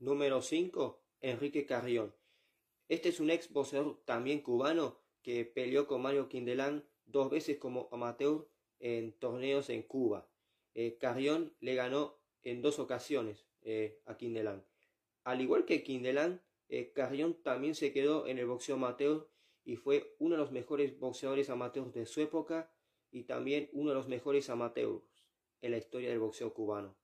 Número 5. Enrique Carrión. Este es un ex boxeador también cubano que peleó con Mario Quindelán dos veces como amateur en torneos en Cuba. Eh, Carrión le ganó en dos ocasiones eh, a Quindelán. Al igual que Quindelán, eh, Carrión también se quedó en el boxeo amateur y fue uno de los mejores boxeadores amateurs de su época y también uno de los mejores amateurs en la historia del boxeo cubano.